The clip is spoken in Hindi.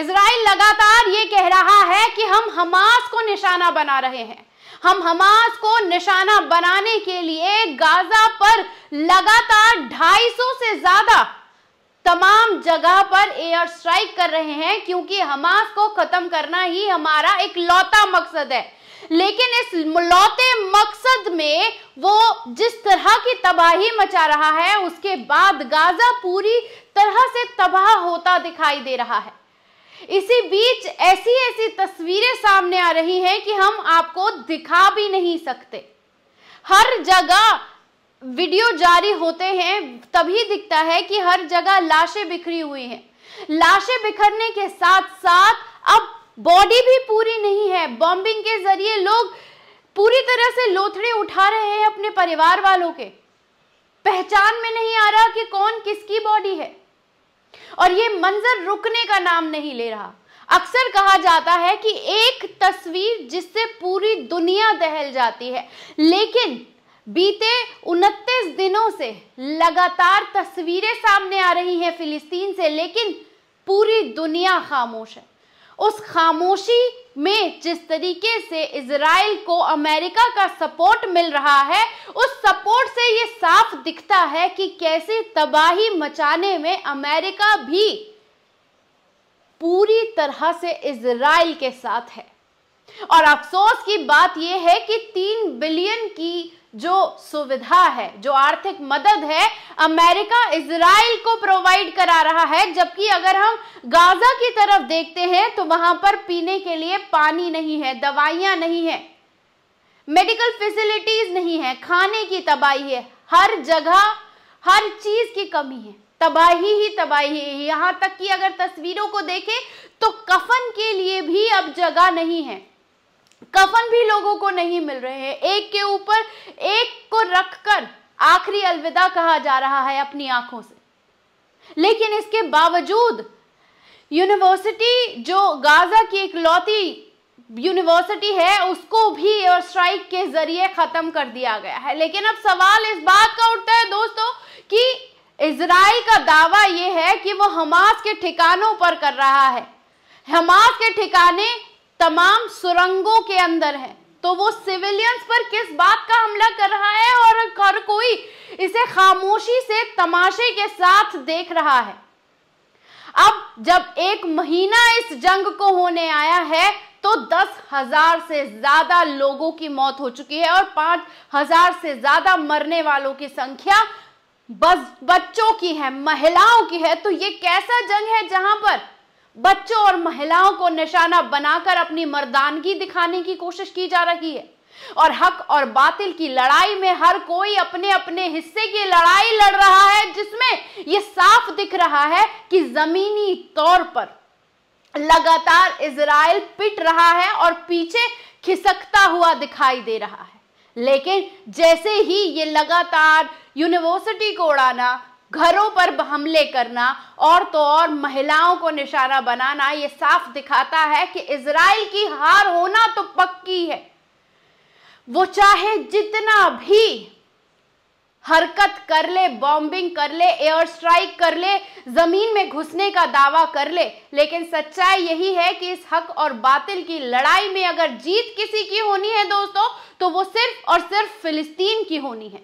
इसराइल लगातार ये कह रहा है कि हम हमास को निशाना बना रहे हैं हम हमास को निशाना बनाने के लिए गाजा पर लगातार 250 से ज्यादा तमाम जगह पर एयर स्ट्राइक कर रहे हैं क्योंकि हमास को खत्म करना ही हमारा एक लौता मकसद है लेकिन इस लौते मकसद में वो जिस तरह की तबाही मचा रहा है उसके बाद गाजा पूरी तरह से तबाह होता दिखाई दे रहा है इसी बीच ऐसी ऐसी तस्वीरें सामने आ रही हैं कि हम आपको दिखा भी नहीं सकते हर जगह वीडियो जारी होते हैं तभी दिखता है कि हर जगह लाशें बिखरी हुई हैं लाशें बिखरने के साथ साथ अब बॉडी भी पूरी नहीं है बॉम्बिंग के जरिए लोग पूरी तरह से लोथड़े उठा रहे हैं अपने परिवार वालों के पहचान में नहीं आ रहा कि कौन किसकी बॉडी है और ये मंजर रुकने का नाम नहीं ले रहा अक्सर कहा जाता है कि एक तस्वीर जिससे पूरी दुनिया दहल जाती है लेकिन बीते उनतीस दिनों से लगातार तस्वीरें सामने आ रही हैं फिलिस्तीन से लेकिन पूरी दुनिया खामोश है उस खामोशी में जिस तरीके से इसराइल को अमेरिका का सपोर्ट मिल रहा है उस सपोर्ट से ये साफ दिखता है कि कैसे तबाही मचाने में अमेरिका भी पूरी तरह से इसराइल के साथ है और अफसोस की बात यह है कि तीन बिलियन की जो सुविधा है जो आर्थिक मदद है अमेरिका इसराइल को प्रोवाइड करा रहा है जबकि अगर हम गाजा की तरफ देखते हैं तो वहां पर पीने के लिए पानी नहीं है दवाइयां नहीं है मेडिकल फैसिलिटीज नहीं है खाने की तबाही है हर जगह हर चीज की कमी है तबाही ही तबाही है यहां तक कि अगर तस्वीरों को देखें तो कफन के लिए भी अब जगह नहीं है कफन भी लोगों को नहीं मिल रहे हैं एक के ऊपर एक को रखकर आखिरी अलविदा कहा जा रहा है अपनी आंखों से लेकिन इसके बावजूद यूनिवर्सिटी जो गाजा की इकलौती यूनिवर्सिटी है उसको भी एयर स्ट्राइक के जरिए खत्म कर दिया गया है लेकिन अब सवाल इस बात का उठता है दोस्तों कि इसराइल का दावा यह है कि वो हमास के ठिकानों पर कर रहा है हमास के ठिकाने तमाम सुरंगों के अंदर है तो वो सिविलियंस पर किस बात का हमला कर रहा है और हर कोई इसे खामोशी से तमाशे के साथ देख रहा है अब जब एक महीना इस जंग को होने आया है तो दस हजार से ज्यादा लोगों की मौत हो चुकी है और पांच हजार से ज्यादा मरने वालों की संख्या बस बच्चों की है महिलाओं की है तो ये कैसा जंग है जहां पर बच्चों और महिलाओं को निशाना बनाकर अपनी मर्दानगी दिखाने की कोशिश की जा रही है और हक और बातिल की लड़ाई में हर कोई अपने अपने हिस्से की लड़ाई लड़ रहा है जिसमें यह साफ दिख रहा है कि जमीनी तौर पर लगातार इसराइल पिट रहा है और पीछे खिसकता हुआ दिखाई दे रहा है लेकिन जैसे ही ये लगातार यूनिवर्सिटी को उड़ाना घरों पर हमले करना और तो और महिलाओं को निशाना बनाना ये साफ दिखाता है कि इसराइल की हार होना तो पक्की है वो चाहे जितना भी हरकत कर ले बॉम्बिंग कर ले एयर स्ट्राइक कर ले जमीन में घुसने का दावा कर ले लेकिन सच्चाई यही है कि इस हक और बातिल की लड़ाई में अगर जीत किसी की होनी है दोस्तों तो वो सिर्फ और सिर्फ फिलिस्तीन की होनी है